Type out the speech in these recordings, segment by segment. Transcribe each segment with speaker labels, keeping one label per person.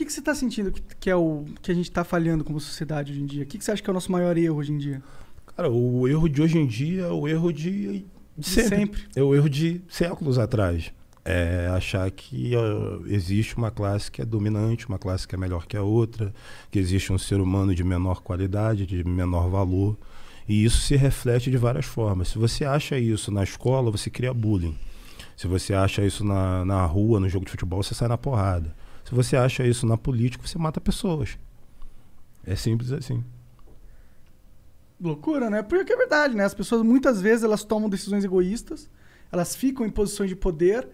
Speaker 1: que, que você está sentindo que, que, é o que a gente está falhando como sociedade hoje em dia? O que, que você acha que é o nosso maior erro hoje em
Speaker 2: dia? Cara, o erro de hoje em dia é o erro de, de, de sempre. sempre. É o erro de séculos atrás. É achar que uh, existe uma classe que é dominante, uma classe que é melhor que a outra, que existe um ser humano de menor qualidade, de menor valor. E isso se reflete de várias formas. Se você acha isso na escola, você cria bullying. Se você acha isso na, na rua, no jogo de futebol, você sai na porrada. Se você acha isso na política, você mata pessoas. É simples assim.
Speaker 1: Loucura, né? Porque é verdade, né? As pessoas muitas vezes elas tomam decisões egoístas, elas ficam em posições de poder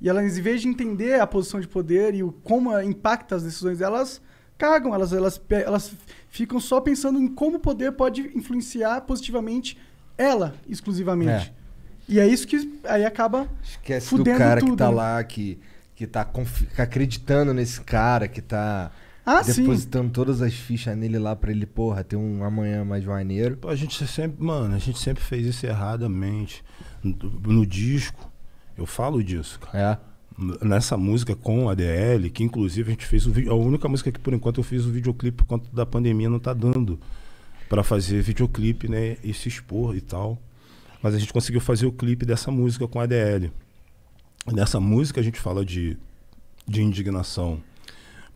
Speaker 1: e elas, em vez de entender a posição de poder e o, como impacta as decisões elas cagam, elas, elas, elas ficam só pensando em como o poder pode influenciar positivamente ela, exclusivamente. É. E é isso que aí acaba Esquece fudendo do cara tudo, que tá né? lá, que Tá que tá acreditando nesse cara, que tá ah, depositando
Speaker 2: sim. todas as fichas nele lá pra ele, porra, ter um amanhã mais maneiro. A gente sempre, mano, a gente sempre fez isso erradamente. No, no disco, eu falo disso, cara. É. Nessa música com a DL, que inclusive a gente fez o vídeo. A única música que por enquanto eu fiz o videoclipe por conta da pandemia não tá dando para fazer videoclipe, né? E se expor e tal. Mas a gente conseguiu fazer o clipe dessa música com a DL nessa música a gente fala de, de indignação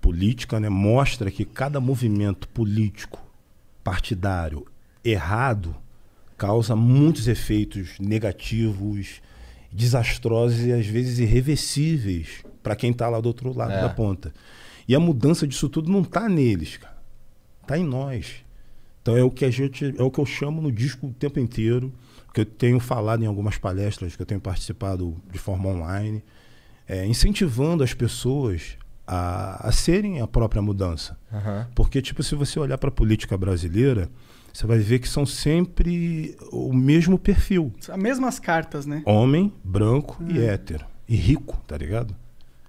Speaker 2: política, né? Mostra que cada movimento político, partidário, errado, causa muitos efeitos negativos, desastrosos e às vezes irreversíveis para quem está lá do outro lado é. da ponta. E a mudança disso tudo não está neles, cara. está em nós. Então é o que a gente, é o que eu chamo no disco o tempo inteiro que eu tenho falado em algumas palestras que eu tenho participado de forma online, é, incentivando as pessoas a, a, serem a própria mudança. Uhum. Porque, tipo, se você olhar para a política brasileira, você vai ver que são sempre o mesmo perfil. As mesmas cartas, né? Homem, branco uhum. e hum. hétero. E rico, tá ligado?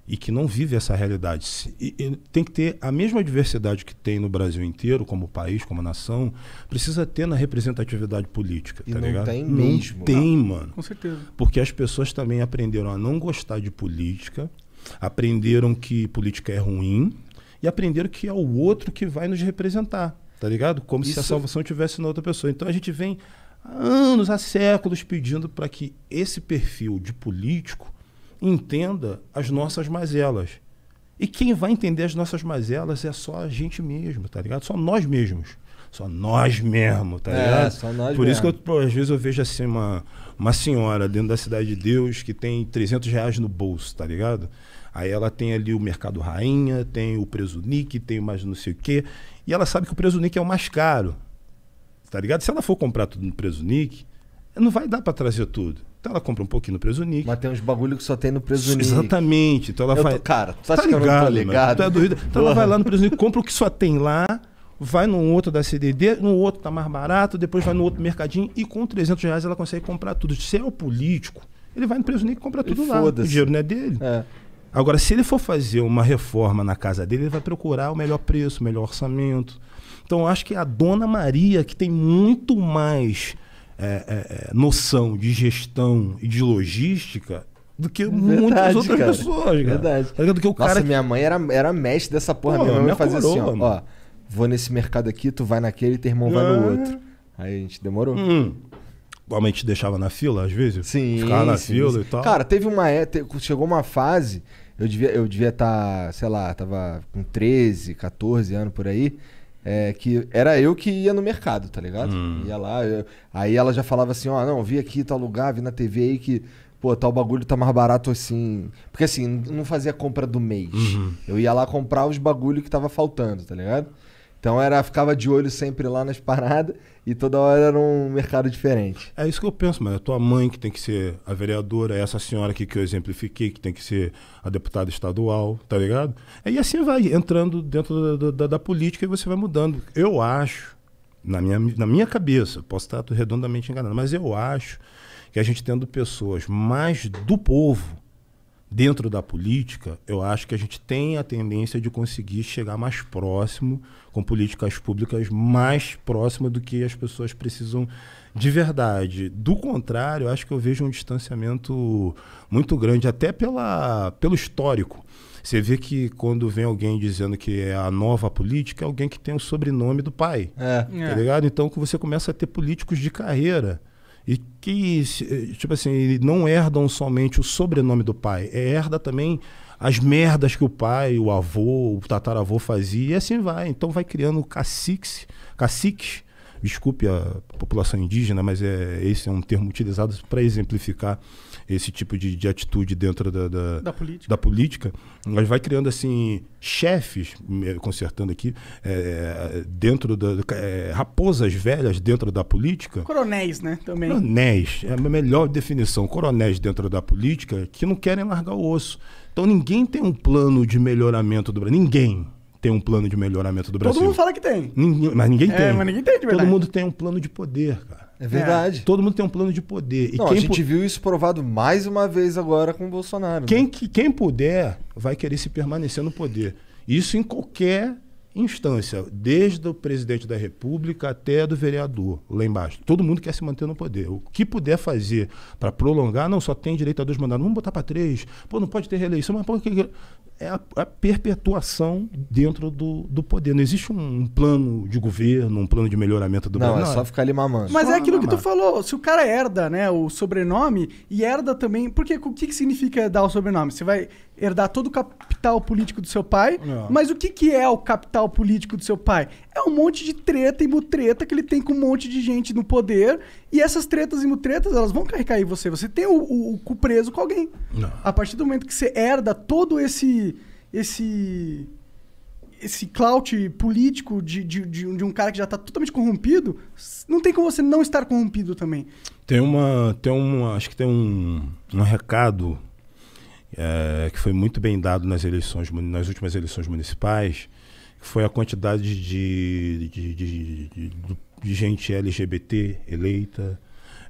Speaker 2: e que não vive essa realidade. E, e tem que ter a mesma diversidade que tem no Brasil inteiro, como país, como nação, precisa ter na representatividade política, e tá não ligado? Tem não mesmo. tem, não. mano. Com certeza. Porque as pessoas também aprenderam a não gostar de política, aprenderam que política é ruim e aprenderam que é o outro que vai nos representar, tá ligado? Como Isso... se a salvação tivesse na outra pessoa. Então a gente vem há anos, há séculos pedindo para que esse perfil de político entenda as nossas mazelas. E quem vai entender as nossas mazelas é só a gente mesmo, tá ligado? Só nós mesmos. Só nós mesmo, tá é, ligado? Só nós Por mesmo. isso que eu, pô, às vezes eu vejo assim uma, uma senhora dentro da Cidade de Deus que tem 300 reais no bolso, tá ligado? Aí ela tem ali o Mercado Rainha, tem o Preso tem mais não sei o quê. E ela sabe que o Preso é o mais caro, tá ligado? Se ela for comprar tudo no Preso não vai dar para trazer tudo. Então ela compra um pouquinho no preso Mas tem uns bagulho que só tem no preso Exatamente. Então ela vai Tô, cara, tu tá, ligado, tá que eu não tô ligado? tu é então ela vai lá no preso compra o que só tem lá, vai num outro da CDD, no outro tá mais barato, depois vai no outro mercadinho e com 300 reais ela consegue comprar tudo. Se é o político, ele vai no preso e compra tudo e lá. O dinheiro não é dele. É. Agora, se ele for fazer uma reforma na casa dele, ele vai procurar o melhor preço, o melhor orçamento. Então, eu acho que é a Dona Maria, que tem muito mais é, é, é, noção de gestão e de logística do que Verdade, muitas outras cara. pessoas, cara. Verdade. Tá do tá que o Nossa, cara
Speaker 1: minha mãe era, era mestre dessa porra. Pô, minha mãe fazia assim, ó, ó, Vou nesse mercado aqui, tu vai naquele, teu irmão vai no é. outro.
Speaker 2: Aí a gente demorou. Hum. A gente deixava na fila, às vezes. Sim. Ficava na sim, fila sim. e tal.
Speaker 1: Cara, teve uma... É, chegou uma fase... Eu devia estar, eu devia tá, sei lá, tava com 13, 14 anos por aí. É, que era eu que ia no mercado, tá ligado? Hum. Ia lá, eu... aí ela já falava assim, ó, oh, não, vi aqui tal lugar, vi na TV aí que, pô, tal bagulho tá mais barato assim. Porque assim, não fazia compra do mês. Uhum. Eu ia lá comprar os bagulho que tava faltando, tá ligado? Então era, ficava de olho sempre lá nas paradas e toda hora era um mercado diferente.
Speaker 2: É isso que eu penso, mano. É tua mãe que tem que ser a vereadora, é essa senhora aqui que eu exemplifiquei, que tem que ser a deputada estadual, tá ligado? E assim vai entrando dentro da, da, da política e você vai mudando. Eu acho, na minha, na minha cabeça, posso estar redondamente enganado, mas eu acho que a gente tendo pessoas mais do povo dentro da política, eu acho que a gente tem a tendência de conseguir chegar mais próximo, com políticas públicas mais próxima do que as pessoas precisam de verdade. Do contrário, acho que eu vejo um distanciamento muito grande, até pela, pelo histórico. Você vê que quando vem alguém dizendo que é a nova política, é alguém que tem o sobrenome do pai. É. Tá ligado? Então você começa a ter políticos de carreira e que, eh, tipo assim, não herdam somente o sobrenome do pai, é, herda também as merdas que o pai, o avô, o tataravô fazia, e assim vai. Então vai criando caciques, caciques Desculpe a população indígena, mas é, esse é um termo utilizado para exemplificar esse tipo de, de atitude dentro da, da, da, política. da política. Mas vai criando, assim, chefes, consertando aqui, é, dentro da. É, raposas velhas dentro da política.
Speaker 1: Coronéis, né? Também.
Speaker 2: Coronéis, é a melhor definição. Coronéis dentro da política que não querem largar o osso. Então ninguém tem um plano de melhoramento do Brasil. Ninguém tem um plano de melhoramento do Brasil. Todo mundo fala que tem. Ninguém, mas ninguém é, tem. É, mas ninguém tem, de verdade. Todo mundo tem um plano de poder, cara. É verdade. É. Todo mundo tem um plano de poder. E Não, quem a gente viu isso provado mais uma vez agora com o Bolsonaro. Né? Quem, né? quem puder vai querer se permanecer no poder. Isso em qualquer instância, desde o presidente da República até do vereador, lá embaixo. Todo mundo quer se manter no poder. O que puder fazer para prolongar, não só tem direito a dois mandados, vamos botar para três. Pô, não pode ter reeleição, mas por que é a, a, perpetuação dentro do, do poder. Não existe um, um, plano de governo, um plano de melhoramento do não, é Não, é só ficar ali mamando. Mas só é aquilo mamar. que tu
Speaker 1: falou. Se o cara herda né, o sobrenome e herda também... Porque o que, que significa herdar o sobrenome? Você vai herdar todo o capital político do seu pai, é. mas o que, que é o capital político do seu pai? É um monte de treta e mutreta que ele tem com um monte de gente no poder e essas tretas e mutretas, elas vão carregar em você. Você tem o, o, o cu preso com alguém. Não. A partir do momento que você herda todo esse. esse esse clout político de, de, de, um cara que já está totalmente corrompido, não tem como você não estar corrompido também.
Speaker 2: Tem uma. Tem um acho que tem um, um recado é, que foi muito bem dado nas eleições, nas últimas eleições municipais, que foi a quantidade de, de, de, de, de gente LGBT eleita,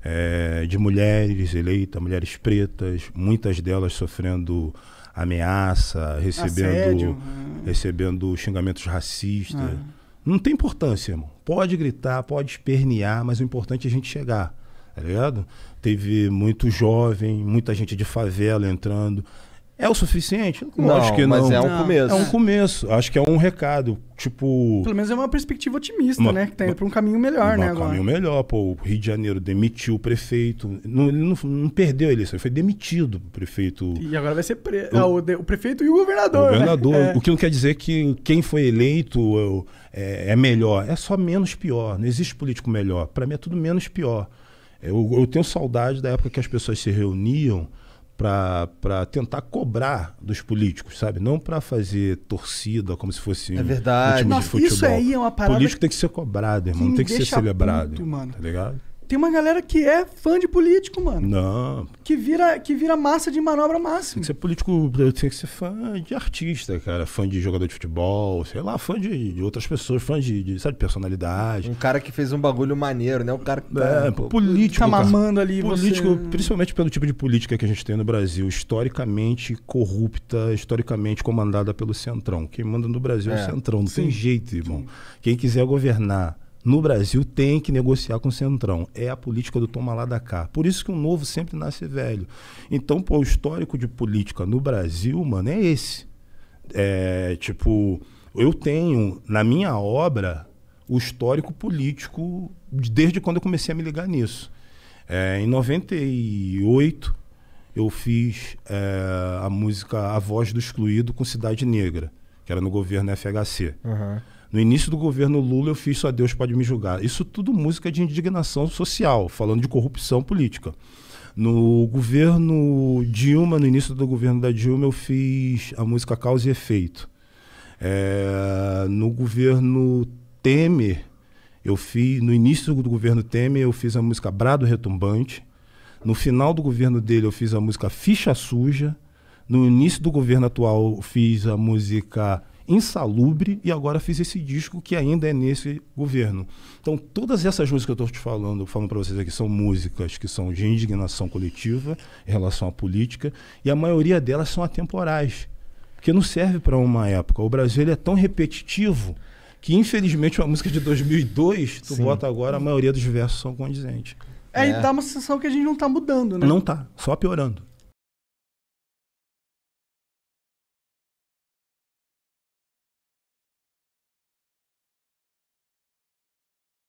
Speaker 2: é, de mulheres eleitas, mulheres pretas, muitas delas sofrendo ameaça, recebendo, Assédio. recebendo xingamentos racistas. Ah. Não tem importância, irmão. Pode gritar, pode espernear, mas o importante é a gente chegar, tá ligado? Teve muito jovem, muita gente de favela entrando. É o suficiente? Não, acho que não. Mas é um não. começo. É um começo. Acho que é um recado. Tipo. Pelo
Speaker 1: menos é uma perspectiva otimista, uma, né? Que tá indo para um caminho melhor, né? Um caminho
Speaker 2: melhor. Pô, o Rio de Janeiro demitiu o prefeito. Não, ele não, não perdeu a eleição, ele foi demitido o prefeito. E
Speaker 1: agora vai ser pre... o, ah, o, de... o, prefeito e o governador. O né? governador. Né? É. O
Speaker 2: que não quer dizer que quem foi eleito é, é, é melhor. É só menos pior. Não existe político melhor. Para mim é tudo menos pior. É, eu, eu tenho saudade da época que as pessoas se reuniam para tentar cobrar dos políticos, sabe? Não para fazer torcida como se fosse é verdade. um time Nossa, de futebol. Isso aí é uma parada. Político tem que ser cobrado, irmão. Não tem que ser celebrado. Puto, mano. Tá ligado?
Speaker 1: Tem uma galera que é fã de político, mano. Não. Que vira, que vira massa
Speaker 2: de manobra máxima. Tem que ser político, tem que ser fã de artista, cara. Fã de jogador de futebol, sei lá, fã de, de outras pessoas, fã de, de, sabe, personalidade. Um cara que fez um bagulho maneiro, né? Um cara que tá, é, político, tá mamando cara. ali. Político, você... principalmente pelo tipo de política que a gente tem no Brasil, historicamente corrupta, historicamente comandada pelo Centrão. Quem manda no Brasil é, é o Centrão, não Sim. tem jeito, irmão. Sim. Quem quiser governar no Brasil tem que negociar com o Centrão. É a política do toma lá da cá. Por isso que um novo sempre nasce velho. Então, pô, o histórico de política no Brasil, mano, é esse. É, tipo, eu tenho na minha obra o histórico político desde quando eu comecei a me ligar nisso. É, em 98, eu fiz é, a música A Voz do Excluído com Cidade Negra, que era no governo FHC. Uhum. No início do governo Lula, eu fiz Só Deus Pode Me Julgar. Isso tudo música de indignação social, falando de corrupção política. No governo Dilma, no início do governo da Dilma, eu fiz a música Causa e Efeito. É, no governo Temer, eu fiz, no início do governo Temer, eu fiz a música Brado Retumbante. No final do governo dele, eu fiz a música Ficha Suja. No início do governo atual, eu fiz a música insalubre e agora fiz esse disco que ainda é nesse governo. Então, todas essas músicas que eu estou te falando, falando para vocês aqui, são músicas que são de indignação coletiva em relação à política e a maioria delas são atemporais, porque não serve para uma época. O Brasil é tão repetitivo que, infelizmente, uma música de 2002, tu Sim. bota agora, a maioria dos versos são condizentes. É, é, e dá uma sensação que a gente não está mudando, né? Não está, só piorando.